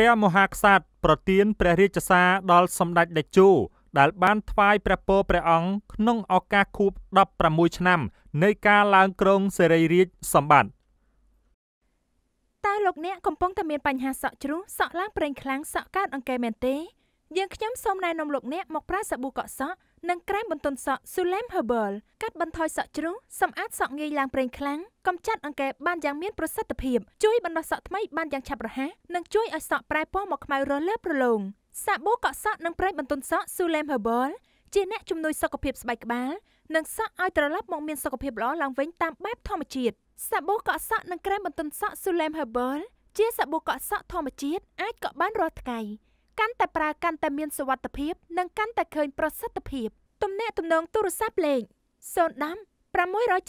ព្រះមហាក្សត្រប្រទានព្រះរាជសារដល់សម្ដេចតេជោដែល បានថ្វាយព្រះពរព្រះអង្គក្នុងឱកាសខួប16ឆ្នាំនៃការឡើងគ្រងសេរីរាជសម្បត្តិតែលោកអ្នកកំពុងតែមានបញ្ហាសក់ជ្រុះសក់ឡើងប្រេងខ្លាំងសក់កើតអង្គែមែនទេយើងខ្ញុំសូមណែនាំលោកអ្នកមកប្រើសាប៊ូកក់សក់និងក្រែមបន្ទន់សក់ Sulem Herbal កាត់បន្ថយសក់ជ្រុះសម្អាតសក់ងាយឡើងប្រេងខ្លាំងកម្ចាត់អង្គែបានយ៉ាងមានប្រសិទ្ធភាពជួយបណ្ដោះសក់ថ្មីបានយ៉ាងឆាប់រហ័សនិងជួយឲ្យសក់ប្រែពណ៌មកខ្មៅរលើប្រឡូងសាប៊ូកក់សក់និងប្រេងបន្ទន់សក់ Sulem Herbal ជាអ្នកជំនួយសុខភាពស្បែកក្បាលនិងសក់ឲ្យត្រឡប់មកមានសុខភាពល្អឡើងវិញតាមបែបធម្មជាតិសាប៊ូកក់សក់និងក្រែមបន្ទន់សក់ Sulem Herbal ជាសាប៊ូកក់សក់ធម្មជាតិអាចកក់បានរាល់ថ្ងៃកាន់តែប្រើកាន់តែមានសុវត្ថិភាពនិងកាន់តែឃើញប្រសិទ្ធភាពទំនាក់ទំនងទូរស័ព្ទលេខ010 676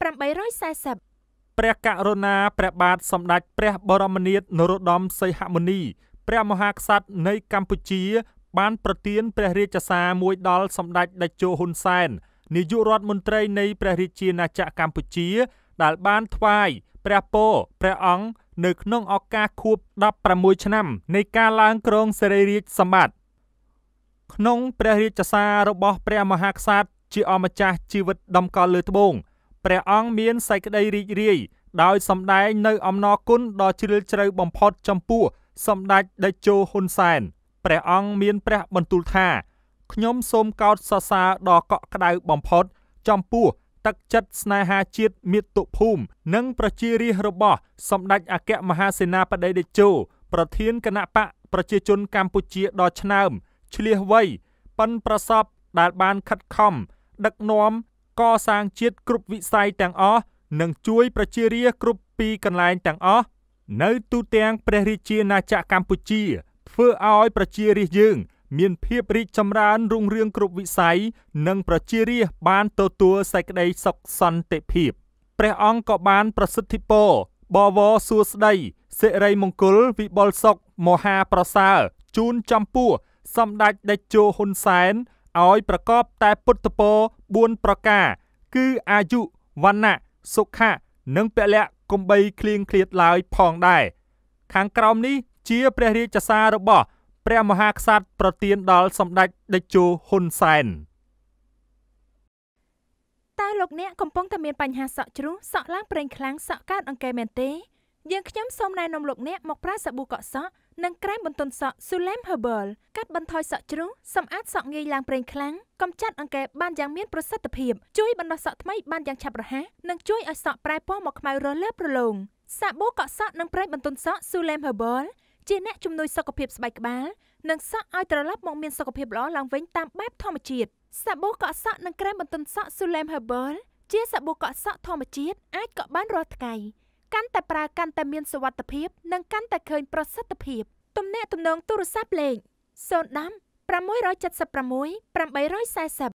840ព្រះករុណាព្រះបាទសម្ដេចព្រះបរមនាថនរោត្តមសីហមុនីព្រះមហាក្សត្រនៃកម្ពុជា បានប្រទាន ព្រះរាជសារមួយដល់សម្ដេចតេជោហ៊ុនសែននាយករដ្ឋមន្ត្រីនៃព្រះរាជាណាចក្រកម្ពុជាដែលបានថ្វាយព្រះពរព្រះអង្គនៅក្នុងឱកាសខួប16ឆ្នាំ នៃការឡើងគ្រងសេរីរាជសម្បត្តិក្នុងព្រះរាជសាររបស់ព្រះមហាក្សត្រជាអម្ចាស់ជីវិតដំកល់លើត្បូងព្រះអង្គមានសេចក្តីរីករាយដោយសម្ដែងនៅអំណរគុណដ៏ជ្រាលជ្រៅបំផុតចំពោះសម្ដេចតេជោហ៊ុនសែនព្រះអង្គមានព្រះបន្ទូលថាខ្ញុំសូមកោតសរសើរដល់កក់ក្ដៅបំផុតចំពោះទឹកចិត្តស្នេហាជាតិមាតុភូមិនិងប្រជារាស្ត្ររបស់សម្ដេចអគ្គមហាសេនាបតីតេជោប្រធានគណៈបកប្រជាជនកម្ពុជាដ៏ឆ្នើមឆ្លៀសវៃប៉ិនប្រសពដែលបានខិតខំដឹកនាំកសាងជាតិគ្រប់វិស័យទាំងអស់និងជួយប្រជារាស្ត្រគ្រប់ពីកន្លែងទាំងអស់នៅទូទាំងព្រះរាជាណាចក្រកម្ពុជាធ្វើឲ្យប្រជារាស្ត្រយើងមានភាពរីកចម្រើនរុងរឿងគ្រប់វិស័យនិងប្រជារាស្ត្របានទទួលសេចក្តីសុខសន្តិភាពព្រះអង្គក៏បានប្រសិទ្ធិពរបវរសួស្តីសិរីមង្គលវិបុលសុខមហាប្រសើរជូនចំពោះសម្ដេចតេជោហ៊ុនសែនឲ្យប្រកបតែពុទ្ធពរ4ប្រការគឺអាយុវណ្ណៈសុខៈនិងពលៈកំបីគ្លៀងគ្លាតឡើយផងដែរខាងក្រោមនេះ ជាព្រះរាជសាររបស់ព្រះមហាក្សត្រប្រទានដល់សម្ដេចតេជោហ៊ុនសែនតើលោកអ្នកកំពុងតែមានបញ្ហាសក់ជ្រុះសក់ឡើងប្រេងខ្លាំងសក់កើតអង្គែមែនទេយើងខ្ញុំសូមណែនាំលោកអ្នកមកប្រើសាប៊ូកក់សក់និងក្រែមបន្ទន់សក់ Sulem Herbal កាត់បន្ថយសក់ជ្រុះសម្អាតសក់ងាយឡើងប្រេងខ្លាំងកម្ចាត់អង្គែបានយ៉ាងមានប្រសិទ្ធភាពជួយបណ្ដោះសក់ថ្មីបានយ៉ាងឆាប់រហ័សនិងជួយឲ្យសក់ប្រែពណ៌មកខ្មៅរលើប្រឡងសាប៊ូកក់សក់និងប្រេងបន្ទន់សក់ Sulem Herbal ជាអ្នកជំនួយសុខភាពស្បែកក្បាលនិងសក់ឲ្យត្រឡប់មកមានសុខភាពល្អឡើងវិញតាមបែប ធម្មជាតិសាប៊ូកក់សក់និងក្រែមបន្ទន់សក់ Sulem Herbal ជាសាប៊ូកក់សក់ធម្មជាតិអាចកក់បានរាល់ថ្ងៃកាន់តែប្រើកាន់តែមានសុវត្ថិភាពនិងកាន់តែឃើញប្រសិទ្ធភាពទំនាក់ទំនងទូរស័ព្ទលេខ010 676 840